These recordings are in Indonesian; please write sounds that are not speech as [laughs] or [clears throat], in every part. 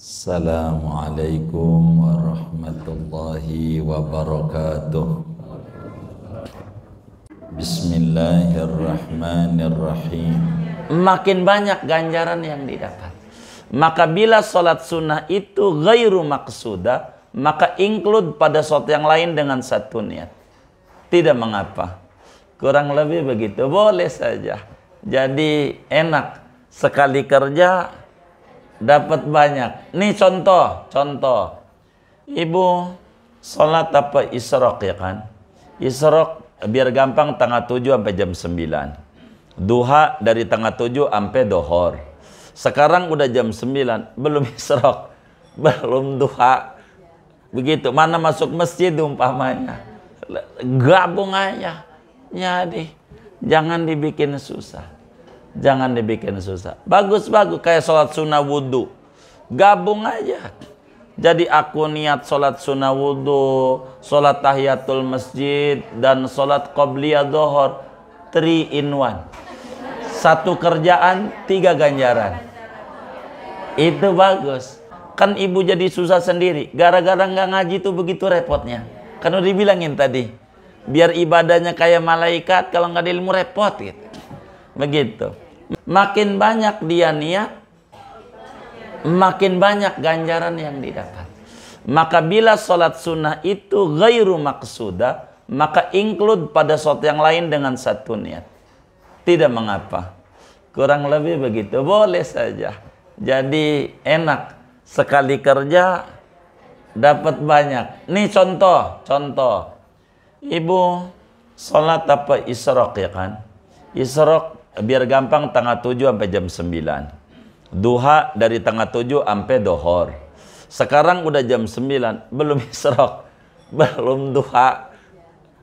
Assalamualaikum warahmatullahi wabarakatuh. Bismillahirrahmanirrahim Makin banyak ganjaran yang didapat Maka bila sholat sunnah itu gairu maksuda Maka include pada sholat yang lain dengan satu niat Tidak mengapa Kurang lebih begitu Boleh saja Jadi enak Sekali kerja dapat banyak. Nih contoh, contoh. Ibu salat apa isrok ya kan? Isrok biar gampang tengah tujuh sampai jam sembilan. Duha dari tengah tujuh sampai dohor. Sekarang udah jam sembilan, belum isrok, [laughs] belum duha. Begitu, mana masuk masjid umpamanya. Gabung aja. Jadi, jangan dibikin susah. Jangan dibikin susah. Bagus-bagus kayak sholat sunnah wudhu. Gabung aja. Jadi aku niat sholat sunnah wudhu, sholat tahiyatul masjid, dan sholat qobliya dohor. Three in one. Satu kerjaan, tiga ganjaran. Itu bagus. Kan ibu jadi susah sendiri. Gara-gara nggak ngaji tuh begitu repotnya. Kan udah dibilangin tadi. Biar ibadahnya kayak malaikat, kalau nggak ada ilmu repot gitu. Begitu. Makin banyak dia niat, makin banyak ganjaran yang didapat. Maka bila sholat sunnah itu gairu maksuda, maka include pada sholat yang lain dengan satu niat. Tidak mengapa. Kurang lebih begitu. Boleh saja. Jadi enak. Sekali kerja dapat banyak. Ini contoh. Contoh. Ibu sholat apa isrok ya kan? Isrok biar gampang tanggal 7 sampai jam 9. Duha dari tanggal 7 sampai dohor. Sekarang udah jam 9, belum [laughs] isrok, belum duha.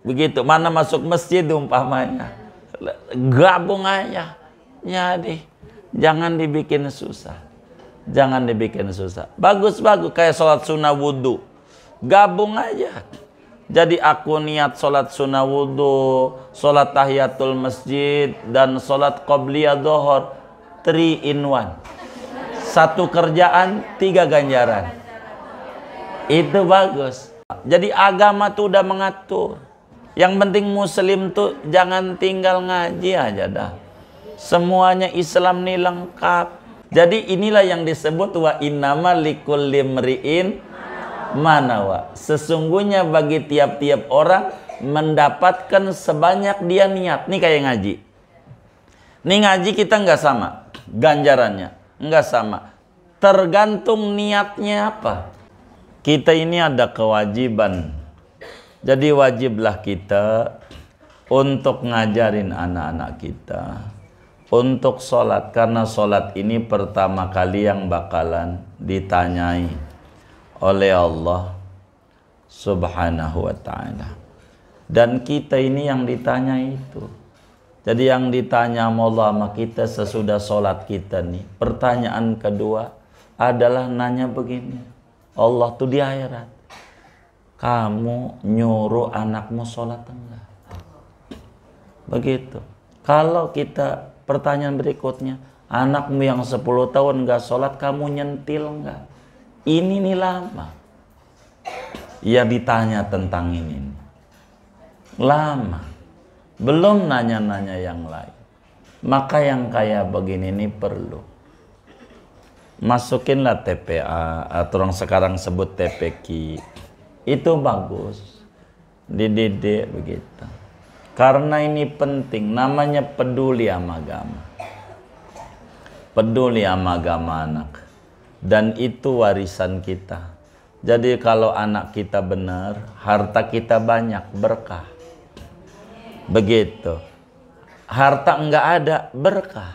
Begitu, mana masuk masjid umpamanya. Gabung aja. Nyadi. Jangan dibikin susah. Jangan dibikin susah. Bagus-bagus kayak sholat sunnah wudhu. Gabung aja. Jadi aku niat sholat sunnah wudhu, sholat tahiyatul masjid, dan sholat qobliya dohor. Three in one. Satu kerjaan, tiga ganjaran. Itu bagus. Jadi agama tuh udah mengatur. Yang penting muslim tuh jangan tinggal ngaji aja dah. Semuanya Islam nih lengkap. Jadi inilah yang disebut wa innama likulimriin manawa. Sesungguhnya bagi tiap-tiap orang mendapatkan sebanyak dia niat. Nih kayak ngaji. Nih ngaji kita nggak sama ganjarannya, nggak sama. Tergantung niatnya apa. Kita ini ada kewajiban. Jadi wajiblah kita untuk ngajarin anak-anak kita untuk sholat karena sholat ini pertama kali yang bakalan ditanyai oleh Allah Subhanahu wa taala. Dan kita ini yang ditanya itu. Jadi yang ditanya Allah sama kita sesudah sholat kita nih. Pertanyaan kedua adalah nanya begini. Allah tuh di akhirat. Kamu nyuruh anakmu sholat enggak? Begitu. Kalau kita pertanyaan berikutnya. Anakmu yang 10 tahun enggak sholat kamu nyentil enggak? ini nih lama ya ditanya tentang ini lama belum nanya-nanya yang lain maka yang kayak begini ini perlu masukinlah TPA atau orang sekarang sebut TPQ itu bagus dididik begitu karena ini penting namanya peduli sama agama peduli sama agama anak dan itu warisan kita. Jadi kalau anak kita benar, harta kita banyak berkah. Begitu. Harta enggak ada berkah.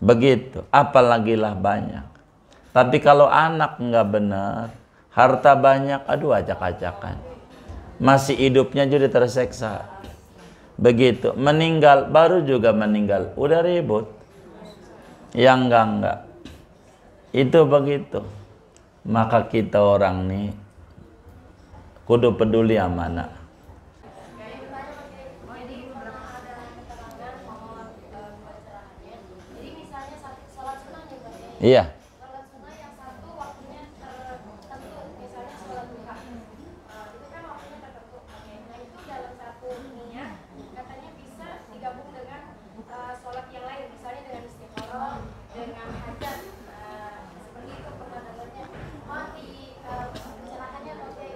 Begitu. Apalagi lah banyak. Tapi kalau anak enggak benar, harta banyak, aduh acak-acakan. Masih hidupnya jadi terseksa. Begitu. Meninggal, baru juga meninggal. Udah ribut. Yang enggak-enggak itu begitu maka kita orang nih kudu peduli amanah Iya.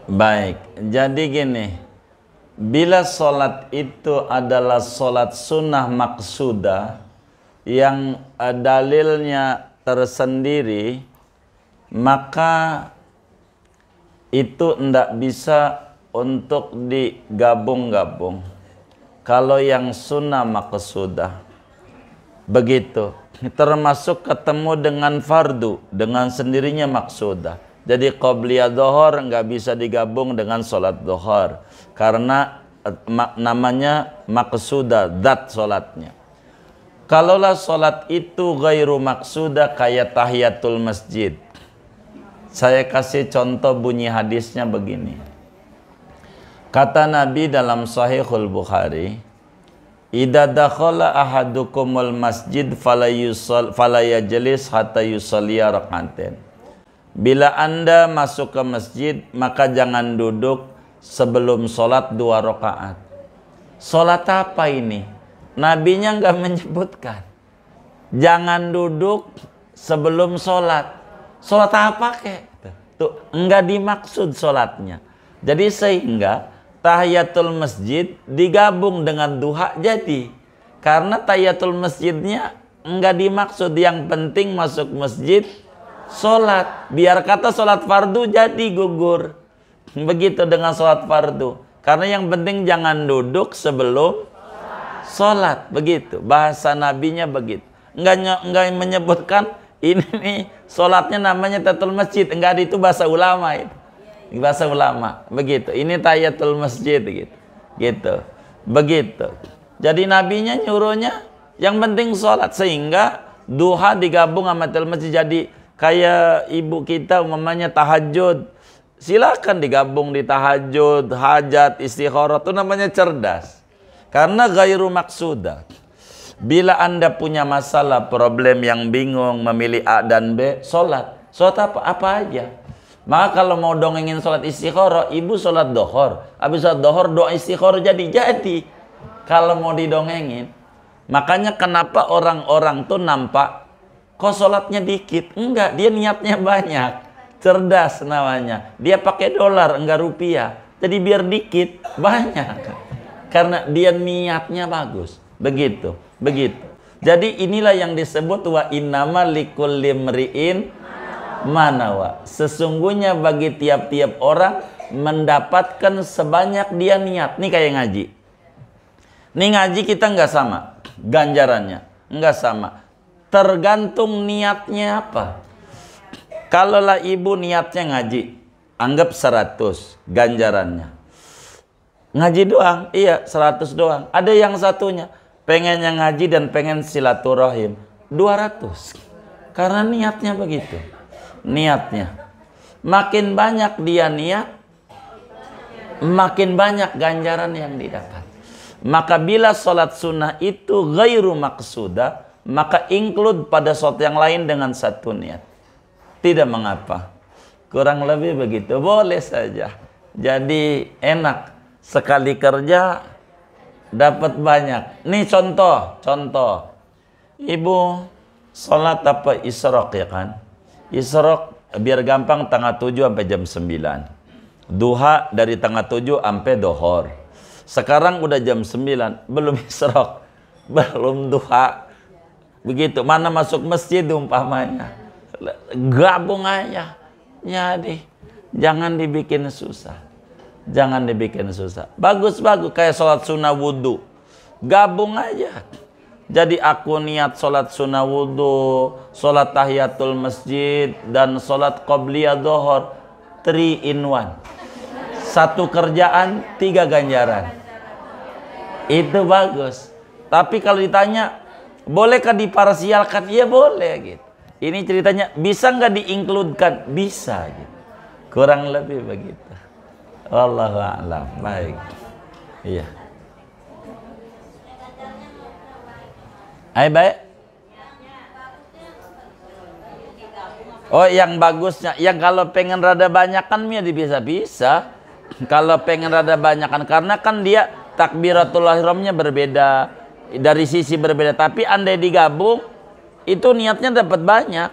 Baik, jadi gini. Bila sholat itu adalah sholat sunnah maksuda yang eh, dalilnya tersendiri, maka itu tidak bisa untuk digabung-gabung. Kalau yang sunnah maksudah. Begitu. Termasuk ketemu dengan fardu. Dengan sendirinya maksudah jadi qobliya dohor nggak bisa digabung dengan sholat dohor. Karena eh, namanya maksuda, dat sholatnya. Kalaulah sholat itu gairu maksuda kayak tahiyatul masjid. Saya kasih contoh bunyi hadisnya begini. Kata Nabi dalam Sahihul Bukhari, Ida dakhala ahadukumul masjid fala yusall fala hatta yusalliya Bila Anda masuk ke masjid, maka jangan duduk sebelum sholat dua rakaat. Sholat apa ini? Nabinya nggak [laughs] menyebutkan. Jangan duduk sebelum sholat. Sholat apa kek? Tuh, enggak dimaksud sholatnya. Jadi sehingga tahiyatul masjid digabung dengan duha jadi. Karena tahiyatul masjidnya enggak dimaksud. Yang penting masuk masjid sholat. Biar kata sholat fardu jadi gugur. Begitu dengan sholat fardu. Karena yang penting jangan duduk sebelum sholat. Begitu. Bahasa nabinya begitu. Enggak, enggak menyebutkan ini nih sholatnya namanya tatul masjid. Enggak ada itu bahasa ulama itu. Bahasa ulama. Begitu. Ini tayatul masjid gitu. Gitu. Begitu. Jadi nabinya nyuruhnya yang penting sholat. Sehingga duha digabung sama tel masjid jadi kayak ibu kita umamanya tahajud silakan digabung di tahajud hajat istikharah itu namanya cerdas karena gairu maksuda bila anda punya masalah problem yang bingung memilih A dan B sholat sholat apa apa aja maka kalau mau dongengin sholat istikharah ibu sholat dohor abis sholat dohor doa istikharah jadi jadi kalau mau didongengin makanya kenapa orang-orang tuh nampak Kok sholatnya dikit? Enggak, dia niatnya banyak. Cerdas namanya. Dia pakai dolar, enggak rupiah. Jadi biar dikit, banyak. Karena dia niatnya bagus. Begitu, begitu. Jadi inilah yang disebut wa innama likul limriin manawa. Sesungguhnya bagi tiap-tiap orang mendapatkan sebanyak dia niat. Nih kayak ngaji. Nih ngaji kita nggak sama ganjarannya, nggak sama. Tergantung niatnya apa. Kalaulah ibu niatnya ngaji, anggap seratus ganjarannya. Ngaji doang, iya seratus doang. Ada yang satunya, pengen yang ngaji dan pengen silaturahim, dua ratus Karena niatnya begitu. Niatnya. Makin banyak dia niat, makin banyak ganjaran yang didapat. Maka bila sholat sunnah itu gairu maksudah, maka include pada sesuatu yang lain dengan satu niat. Tidak mengapa. Kurang lebih begitu, boleh saja. Jadi enak sekali kerja dapat banyak. Ini contoh, contoh. Ibu sholat apa isrok ya kan? Isrok biar gampang tengah tujuh sampai jam sembilan. Duha dari tengah tujuh sampai dohor. Sekarang udah jam sembilan, belum isrok, [laughs] belum duha, Begitu, mana masuk masjid umpamanya. Gabung aja. Nyadi. Jangan dibikin susah. Jangan dibikin susah. Bagus-bagus. Kayak sholat sunnah wudhu. Gabung aja. Jadi aku niat sholat sunnah wudhu, sholat tahiyatul masjid, dan sholat qobliyah dohor. Three in one. Satu kerjaan, tiga ganjaran. Itu bagus. Tapi kalau ditanya, Bolehkah diparsialkan? Ya boleh gitu. Ini ceritanya bisa nggak diinkludkan? Bisa gitu. Kurang lebih begitu. Wallahu a'lam. Baik. Iya. Ayo baik. Oh yang bagusnya, yang kalau pengen rada banyak kan dia bisa-bisa. Kalau pengen rada banyak kan, karena kan dia takbiratul ihramnya berbeda dari sisi berbeda tapi andai digabung itu niatnya dapat banyak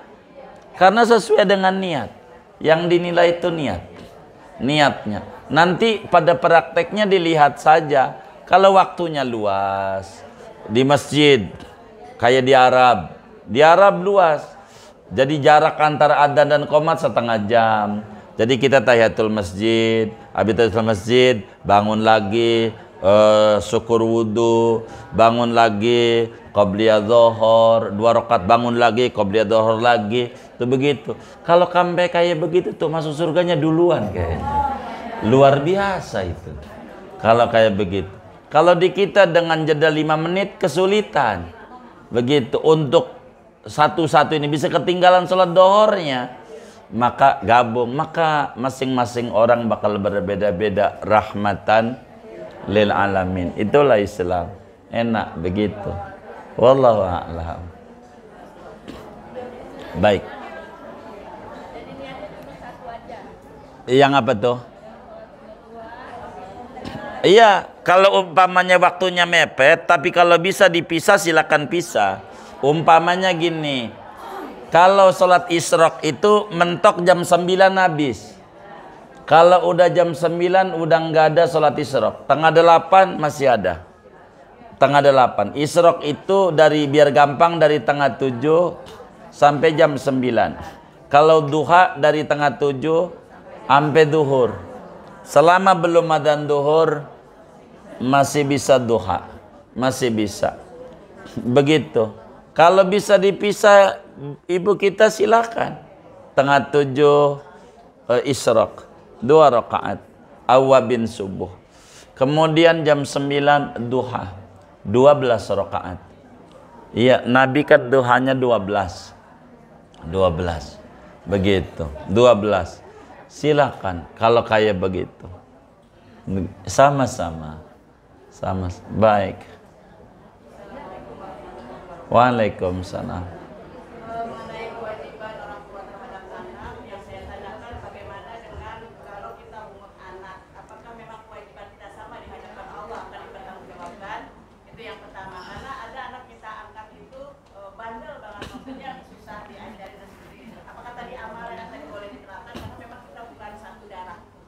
karena sesuai dengan niat yang dinilai itu niat niatnya nanti pada prakteknya dilihat saja kalau waktunya luas di masjid kayak di Arab di Arab luas jadi jarak antara adzan dan komat setengah jam jadi kita tahiyatul masjid, habis tahiyatul masjid, bangun lagi, Eh, syukur wudhu, bangun lagi, qobliya zohor, dua rokat bangun lagi, qobliya zohor lagi, itu begitu. Kalau sampai kayak begitu tuh masuk surganya duluan kayaknya. Luar biasa itu. Kalau kayak begitu. Kalau di kita dengan jeda lima menit kesulitan. Begitu untuk satu-satu ini bisa ketinggalan sholat dohornya maka gabung maka masing-masing orang bakal berbeda-beda rahmatan lil alamin. Itulah Islam. Enak begitu. Wallahu a'lam. Baik. Yang apa tuh? Iya, kalau umpamanya waktunya mepet, tapi kalau bisa dipisah silakan pisah. Umpamanya gini, kalau sholat isrok itu mentok jam 9 habis. Kalau udah jam 9 udah nggak ada sholat isrok. Tengah 8 masih ada. Tengah 8. isrok itu dari biar gampang dari tengah 7 sampai jam 9. Kalau duha dari tengah 7 sampai duhur. Selama belum adzan duhur masih bisa duha. Masih bisa. Begitu. Kalau bisa dipisah ibu kita silakan. Tengah 7 uh, eh, isyrok dua rakaat awabin subuh. Kemudian jam sembilan duha belas rakaat. Iya, Nabi kan duhanya dua belas Begitu, dua belas Silakan kalau kayak begitu. Sama-sama. Sama. Baik. Waalaikumsalam.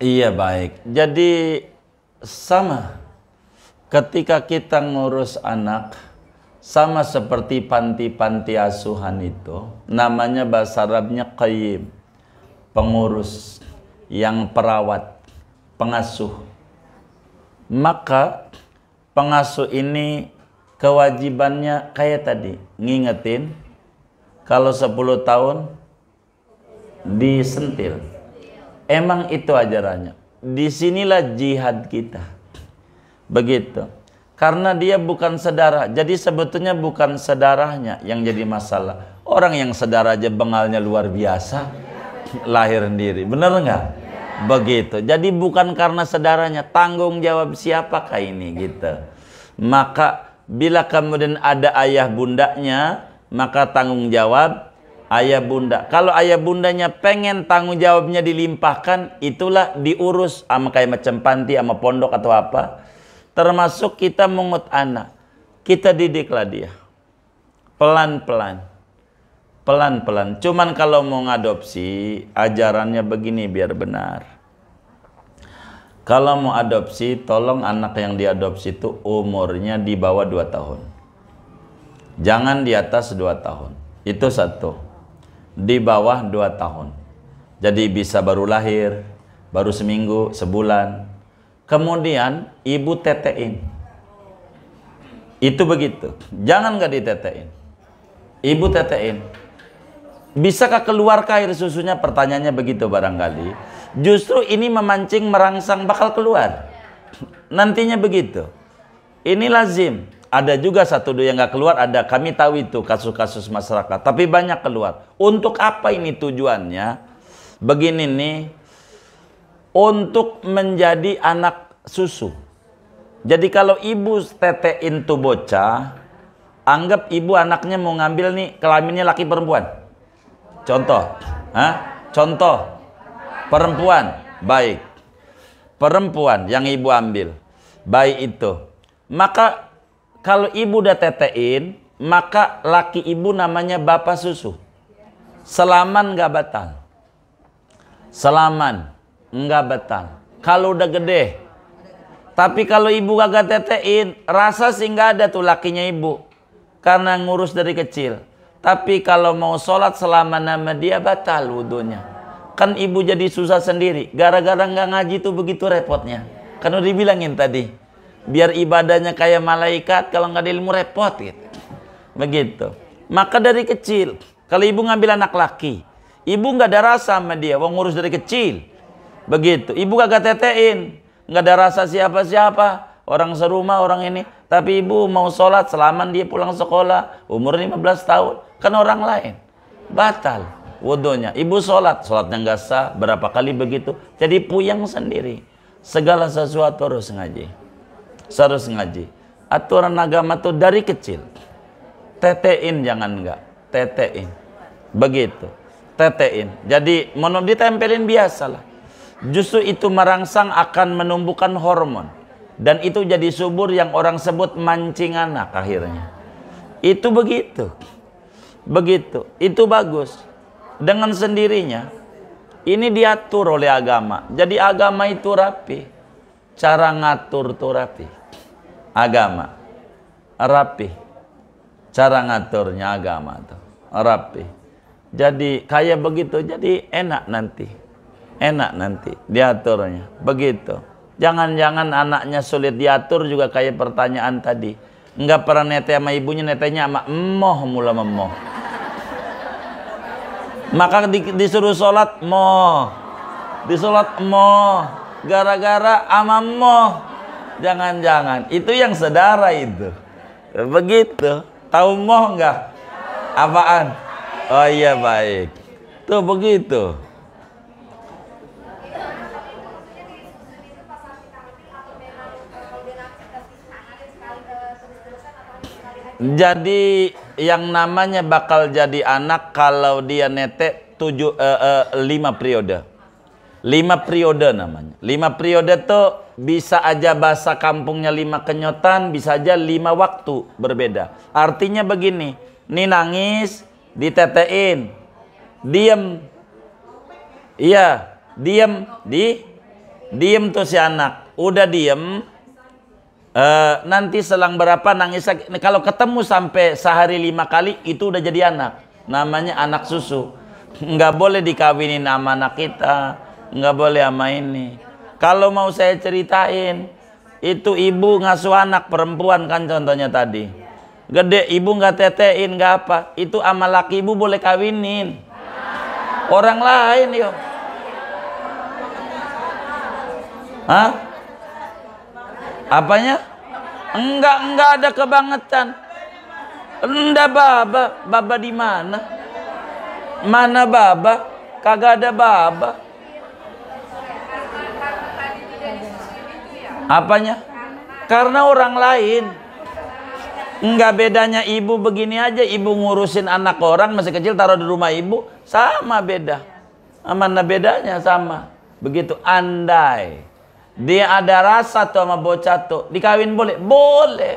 Iya baik. Jadi sama ketika kita ngurus anak sama seperti panti-panti asuhan itu namanya bahasa Arabnya qayyim pengurus yang perawat pengasuh maka pengasuh ini kewajibannya kayak tadi ngingetin kalau 10 tahun disentil Emang itu ajarannya. Disinilah jihad kita. Begitu. Karena dia bukan sedara. Jadi sebetulnya bukan sedarahnya yang jadi masalah. Orang yang sedara aja bengalnya luar biasa. Lahir sendiri. Bener nggak? Begitu. Jadi bukan karena sedaranya. Tanggung jawab siapakah ini gitu. Maka bila kemudian ada ayah bundanya. Maka tanggung jawab ayah bunda. Kalau ayah bundanya pengen tanggung jawabnya dilimpahkan, itulah diurus sama kayak macam panti, sama pondok atau apa. Termasuk kita mengut anak. Kita didiklah dia. Pelan-pelan. Pelan-pelan. Cuman kalau mau ngadopsi, ajarannya begini biar benar. Kalau mau adopsi, tolong anak yang diadopsi itu umurnya di bawah 2 tahun. Jangan di atas 2 tahun. Itu satu di bawah 2 tahun. Jadi bisa baru lahir, baru seminggu, sebulan. Kemudian ibu tetein. Itu begitu. Jangan nggak ditetein. Ibu tetein. Bisakah keluar air susunya? Pertanyaannya begitu barangkali. Justru ini memancing merangsang bakal keluar. Nantinya begitu. Ini lazim. Ada juga satu dua yang nggak keluar, ada kami tahu itu kasus-kasus masyarakat, tapi banyak keluar. Untuk apa ini tujuannya? Begini nih, untuk menjadi anak susu. Jadi kalau ibu tetein tuh bocah, anggap ibu anaknya mau ngambil nih kelaminnya laki perempuan. Contoh, Hah? contoh perempuan, baik. Perempuan yang ibu ambil, baik itu. Maka kalau ibu udah tetein, maka laki ibu namanya bapak susu. Selaman nggak batal. Selaman nggak batal. Kalau udah gede. Tapi kalau ibu gak tetein, rasa sih nggak ada tuh lakinya ibu. Karena ngurus dari kecil. Tapi kalau mau sholat selama nama dia batal wudhunya. Kan ibu jadi susah sendiri. Gara-gara nggak -gara ngaji tuh begitu repotnya. Kan udah dibilangin tadi biar ibadahnya kayak malaikat kalau nggak ada ilmu repot gitu begitu maka dari kecil kalau ibu ngambil anak laki ibu nggak ada rasa sama dia wong ngurus dari kecil begitu ibu kagak tetein nggak ada rasa siapa siapa orang serumah orang ini tapi ibu mau sholat selaman dia pulang sekolah umur 15 tahun kan orang lain batal wudhunya ibu sholat sholatnya nggak sah berapa kali begitu jadi puyang sendiri segala sesuatu harus ngaji. Seharus ngaji. Aturan agama itu dari kecil. Tetein jangan enggak. Tetein. Begitu. Tetein. Jadi mau ditempelin biasalah. Justru itu merangsang akan menumbuhkan hormon. Dan itu jadi subur yang orang sebut mancing anak akhirnya. Itu begitu. Begitu. Itu bagus. Dengan sendirinya. Ini diatur oleh agama. Jadi agama itu rapi cara ngatur tuh rapi agama rapi cara ngaturnya agama tuh rapi jadi kayak begitu jadi enak nanti enak nanti diaturnya begitu jangan-jangan anaknya sulit diatur juga kayak pertanyaan tadi nggak pernah nete sama ibunya netenya sama emoh mula memoh maka di, disuruh sholat moh disolat moh gara-gara amammu jangan-jangan itu yang sedara itu begitu tahu moh enggak apaan oh iya baik tuh begitu jadi yang namanya bakal jadi anak kalau dia netek tujuh eh, eh, lima periode Lima periode namanya. Lima periode tuh bisa aja bahasa kampungnya lima kenyotan, bisa aja lima waktu berbeda. Artinya begini, ini nangis, ditetein, diem, iya, diem, di, diem tuh si anak. Udah diem, Uh, nanti selang berapa nangis nah, Kalau ketemu sampai sehari lima kali itu udah jadi anak. Namanya anak susu. Nggak boleh dikawinin sama anak kita. Nggak boleh sama ini. Kalau mau saya ceritain, itu ibu ngasuh anak perempuan kan contohnya tadi. Gede ibu nggak tetein nggak apa. Itu sama laki ibu boleh kawinin. Orang lain yuk. Hah? Apanya? Enggak, enggak ada kebangetan. Enda baba, baba di mana? Mana baba? Kagak ada baba. Apanya? Karena orang lain. Enggak bedanya ibu begini aja, ibu ngurusin anak orang masih kecil taruh di rumah ibu, sama beda. Mana bedanya sama. Begitu andai dia ada rasa tuh sama bocah tuh, dikawin boleh? Boleh.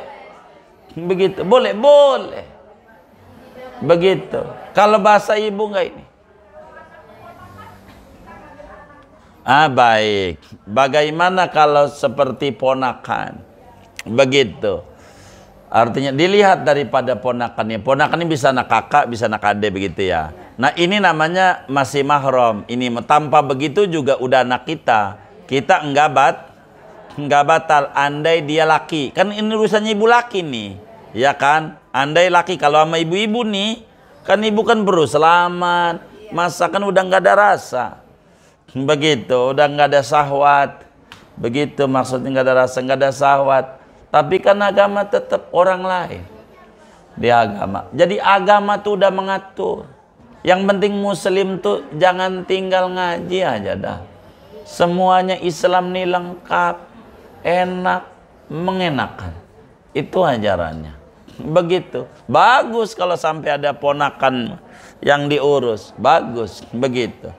Begitu, boleh, boleh. Begitu. Kalau bahasa ibu enggak ini? Ah baik. Bagaimana kalau seperti ponakan? Begitu. Artinya dilihat daripada ponakannya. Ponakan ini bisa anak kakak, bisa anak adik begitu ya. Nah ini namanya masih mahrom. Ini tanpa begitu juga udah anak kita. Kita enggak bat, enggak batal. Andai dia laki, kan ini urusannya ibu laki nih, ya kan? Andai laki kalau sama ibu-ibu nih, kan ibu kan berus selamat. masa kan udah enggak ada rasa. Begitu, udah nggak ada sahwat. Begitu maksudnya nggak ada rasa, nggak ada sahwat. Tapi kan agama tetap orang lain. Di agama. Jadi agama tuh udah mengatur. Yang penting muslim tuh jangan tinggal ngaji aja dah. Semuanya Islam nih lengkap, enak, mengenakan. Itu ajarannya. Begitu. Bagus kalau sampai ada ponakan yang diurus. Bagus. Begitu.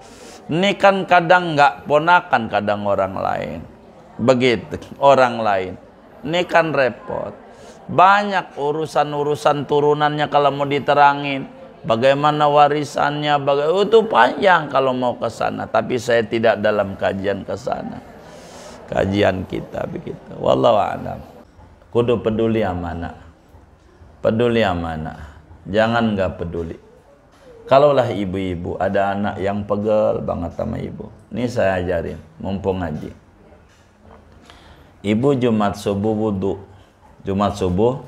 Ini kan kadang nggak ponakan kadang orang lain. Begitu, orang lain. Ini kan repot. Banyak urusan-urusan turunannya kalau mau diterangin. Bagaimana warisannya, baga oh, itu panjang kalau mau ke sana. Tapi saya tidak dalam kajian ke sana. Kajian kita begitu. Wallahu a'lam. Kudu peduli amanah. Peduli amanah. Jangan nggak peduli. Kalaulah ibu-ibu ada anak yang pegel banget sama ibu. Ini saya ajarin, mumpung ngaji. Ibu Jumat subuh wudhu. Jumat subuh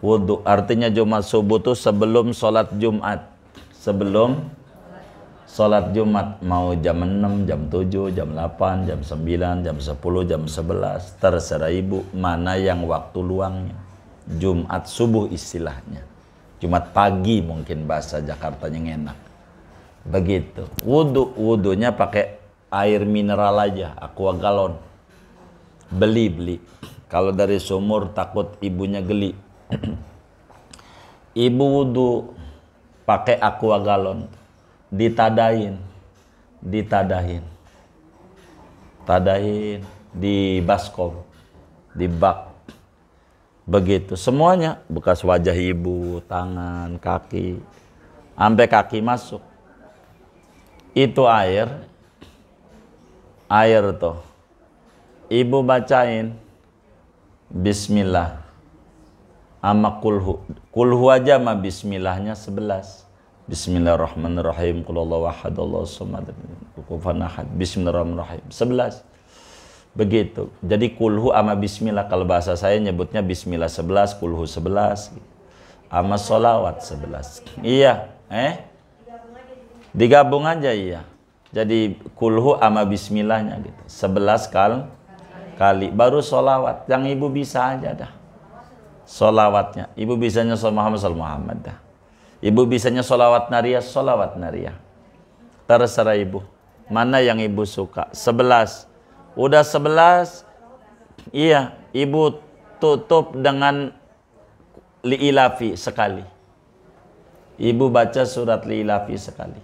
wudhu. Artinya Jumat subuh itu sebelum sholat Jumat. Sebelum sholat Jumat. Mau jam 6, jam 7, jam 8, jam 9, jam 10, jam 11. Terserah ibu mana yang waktu luangnya. Jumat subuh istilahnya. Jumat pagi mungkin bahasa jakarta yang enak. Begitu. Wudhu, wudhunya pakai air mineral aja, aqua galon. Beli, beli. Kalau dari sumur takut ibunya geli. [clears throat] Ibu wudhu pakai aqua galon. Ditadain. Ditadain. Tadain di baskom, di bak begitu semuanya bekas wajah ibu tangan kaki sampai kaki masuk itu air air tuh ibu bacain bismillah ama kulhu kulhu aja sama bismillahnya sebelas bismillahirrahmanirrahim qul huwallahu ahad allahu bismillahirrahmanirrahim sebelas Begitu. Jadi kulhu ama bismillah kalau bahasa saya nyebutnya bismillah 11, kulhu 11, ama solawat 11. Iya, eh? Digabung aja iya. Jadi kulhu ama bismillahnya gitu. 11 kali kali baru solawat yang ibu bisa aja dah solawatnya ibu bisanya sol Muhammad sol Muhammad dah ibu bisanya solawat nariyah solawat nariyah terserah ibu mana yang ibu suka 11 Udah sebelas, iya, ibu tutup dengan li'ilafi sekali. Ibu baca surat li'ilafi sekali.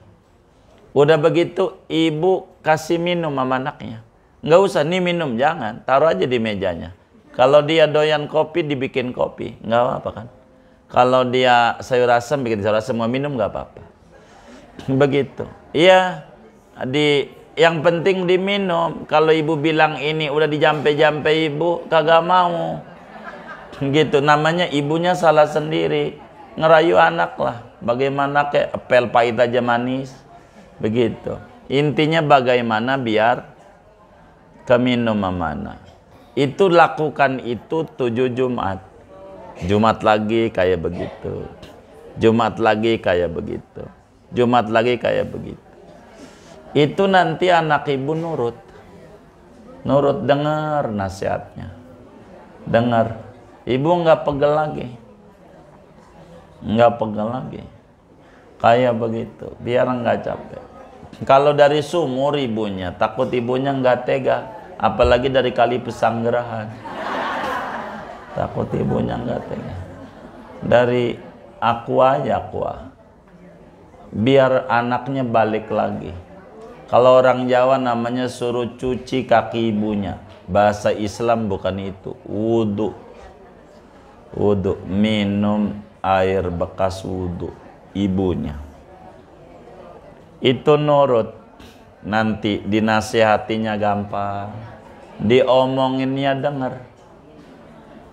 Udah begitu, ibu kasih minum sama anaknya. Nggak usah, nih minum, jangan. Taruh aja di mejanya. Kalau dia doyan kopi, dibikin kopi. Nggak apa-apa kan? Kalau dia sayur asam, bikin sayur asam. Mau minum, nggak apa-apa. Begitu. Iya, di yang penting diminum. Kalau ibu bilang ini udah dijampe-jampe ibu, kagak mau. [laughs] Gitu namanya ibunya salah sendiri. Ngerayu anak lah. Bagaimana kayak apel pahit aja manis. Begitu. Intinya bagaimana biar keminum mana. Itu lakukan itu tujuh Jumat. Jumat lagi kayak begitu. Jumat lagi kayak begitu. Jumat lagi kayak begitu itu nanti anak ibu nurut nurut dengar nasihatnya dengar ibu nggak pegel lagi nggak pegel lagi kayak begitu biar nggak capek kalau dari sumur ibunya takut ibunya nggak tega apalagi dari kali pesanggerahan takut ibunya nggak tega dari aqua ya aqua biar anaknya balik lagi kalau orang Jawa namanya suruh cuci kaki ibunya. Bahasa Islam bukan itu. Wudhu. Wudhu. Minum air bekas wudhu. Ibunya. Itu nurut. Nanti dinasihatinya gampang. Diomonginnya dengar.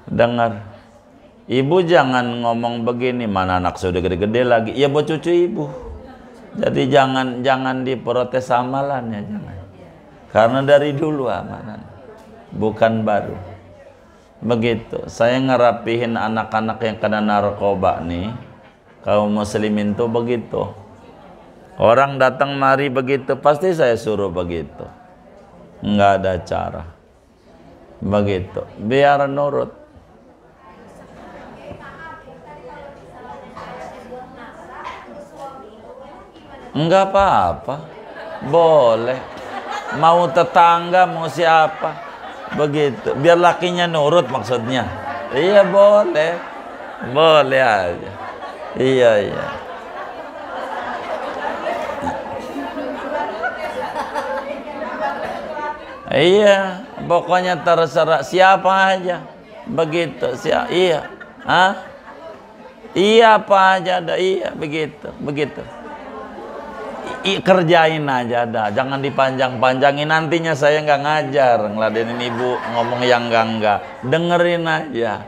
Dengar. Ibu jangan ngomong begini. Mana anak sudah gede-gede lagi. Ya buat cucu ibu jadi jangan jangan diprotes amalannya jangan. Karena dari dulu amalan bukan baru. Begitu. Saya ngerapihin anak-anak yang kena narkoba nih. Kaum muslimin tuh begitu. Orang datang mari begitu pasti saya suruh begitu. Enggak ada cara. Begitu. Biar nurut Enggak apa-apa. Boleh. Mau tetangga, mau siapa. Begitu. Biar lakinya nurut maksudnya. Iya boleh. Boleh aja. Iya, iya. Iya, pokoknya terserah siapa aja. Begitu, siapa? Iya. Hah? Iya apa aja ada, iya begitu, begitu. I, kerjain aja dah, jangan dipanjang-panjangin. Nantinya saya nggak ngajar ngeladenin ibu ngomong yang enggak-enggak. Dengerin aja.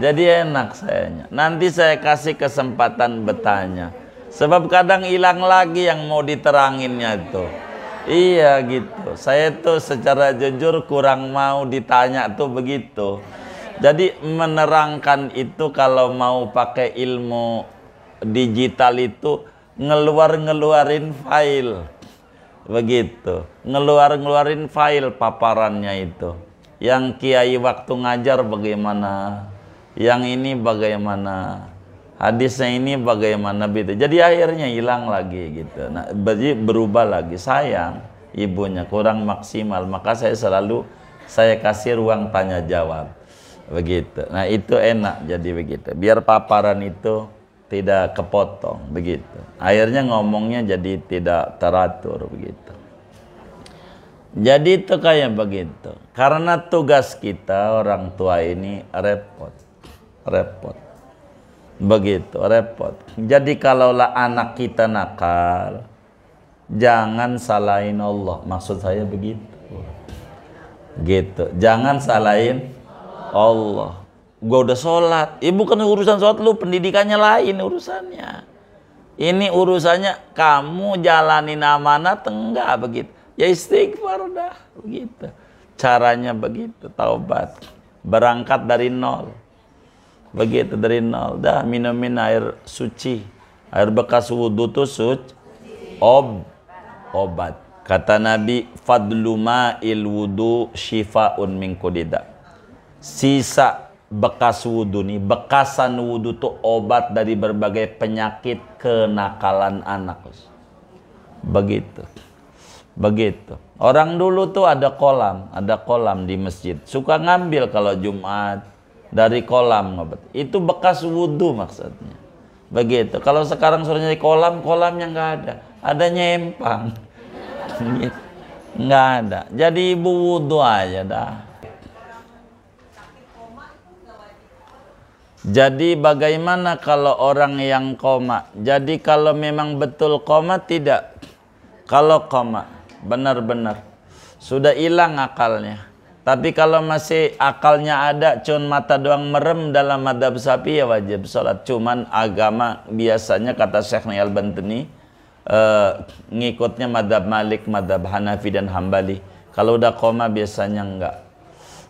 Jadi enak sayanya. Nanti saya kasih kesempatan bertanya. Sebab kadang hilang lagi yang mau diteranginnya itu. Iya gitu. Saya tuh secara jujur kurang mau ditanya tuh begitu. Jadi menerangkan itu kalau mau pakai ilmu digital itu ngeluar-ngeluarin file. Begitu, ngeluar-ngeluarin file paparannya itu. Yang kiai waktu ngajar bagaimana, yang ini bagaimana, hadisnya ini bagaimana gitu. Jadi akhirnya hilang lagi gitu. Nah, jadi berubah lagi. Sayang ibunya kurang maksimal, maka saya selalu saya kasih ruang tanya jawab begitu. Nah itu enak jadi begitu. Biar paparan itu tidak kepotong begitu. Akhirnya ngomongnya jadi tidak teratur begitu. Jadi itu kayak begitu. Karena tugas kita orang tua ini repot. Repot. Begitu, repot. Jadi kalaulah anak kita nakal, jangan salahin Allah. Maksud saya begitu. Gitu. Jangan salahin Allah. Gua udah sholat. Ya bukan urusan sholat lu, pendidikannya lain urusannya. Ini urusannya kamu jalanin amanat enggak begitu. Ya istighfar udah begitu. Caranya begitu taubat. Berangkat dari nol. Begitu dari nol. Dah minumin air suci. Air bekas wudhu tuh suci. Ob. Obat. Kata Nabi, fadluma il wudu shifa min kudida. Sisa bekas wudhu nih bekasan wudhu tuh obat dari berbagai penyakit kenakalan anak begitu begitu orang dulu tuh ada kolam ada kolam di masjid suka ngambil kalau Jumat dari kolam ngobat itu bekas wudhu maksudnya begitu kalau sekarang suruh nyari kolam kolam yang nggak ada adanya empang [laughs] nggak ada jadi ibu wudhu aja dah Jadi bagaimana kalau orang yang koma? Jadi kalau memang betul koma tidak? Kalau koma, benar-benar. Sudah hilang akalnya. Tapi kalau masih akalnya ada, cun mata doang merem dalam madhab sapi ya wajib sholat. Cuman agama biasanya kata Syekh Nial Benteni, uh, eh, ngikutnya madhab Malik, madhab Hanafi dan Hambali. Kalau udah koma biasanya enggak.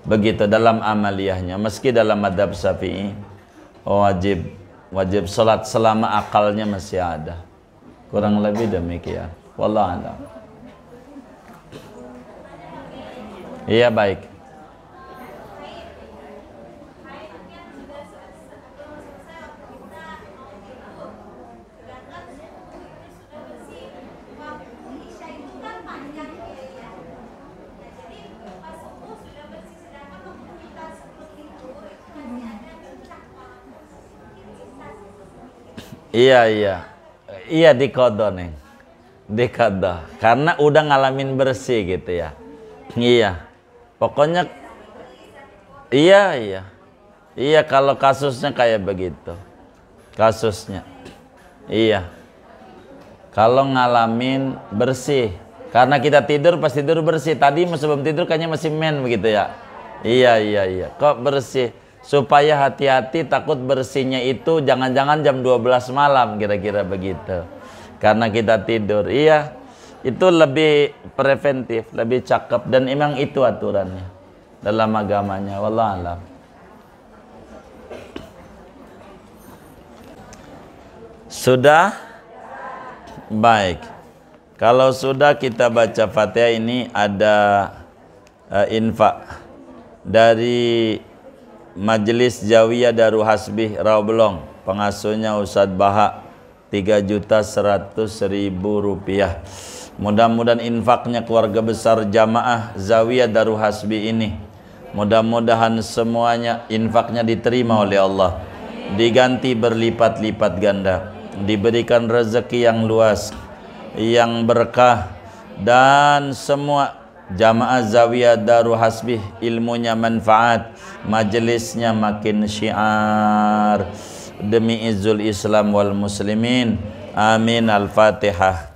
Begitu dalam amaliyahnya, meski dalam madhab syafi'i. Oh, wajib wajib sholat selama akalnya masih ada kurang lebih demikian wallah iya baik Iya iya. Iya dikodo neng. Dikodo. Karena udah ngalamin bersih gitu ya. Iya. Pokoknya iya iya. Iya kalau kasusnya kayak begitu. Kasusnya. Iya. Kalau ngalamin bersih. Karena kita tidur pasti tidur bersih. Tadi sebelum tidur kayaknya masih men begitu ya. Iya iya iya. Kok bersih? supaya hati-hati takut bersihnya itu jangan-jangan jam 12 malam kira-kira begitu karena kita tidur iya itu lebih preventif lebih cakep dan emang itu aturannya dalam agamanya wallah alam sudah baik kalau sudah kita baca fatihah ini ada uh, infak dari Majelis Jawiyah Daru Hasbih Rawblong pengasuhnya Ustadz Baha tiga juta seratus ribu rupiah mudah-mudahan infaknya keluarga besar jamaah Zawiyah Daru Hasbi ini mudah-mudahan semuanya infaknya diterima oleh Allah diganti berlipat-lipat ganda diberikan rezeki yang luas yang berkah dan semua Jamaah Zawiyah Daru Hasbih ilmunya manfaat majelisnya makin syiar demi izul Islam wal muslimin amin al-fatihah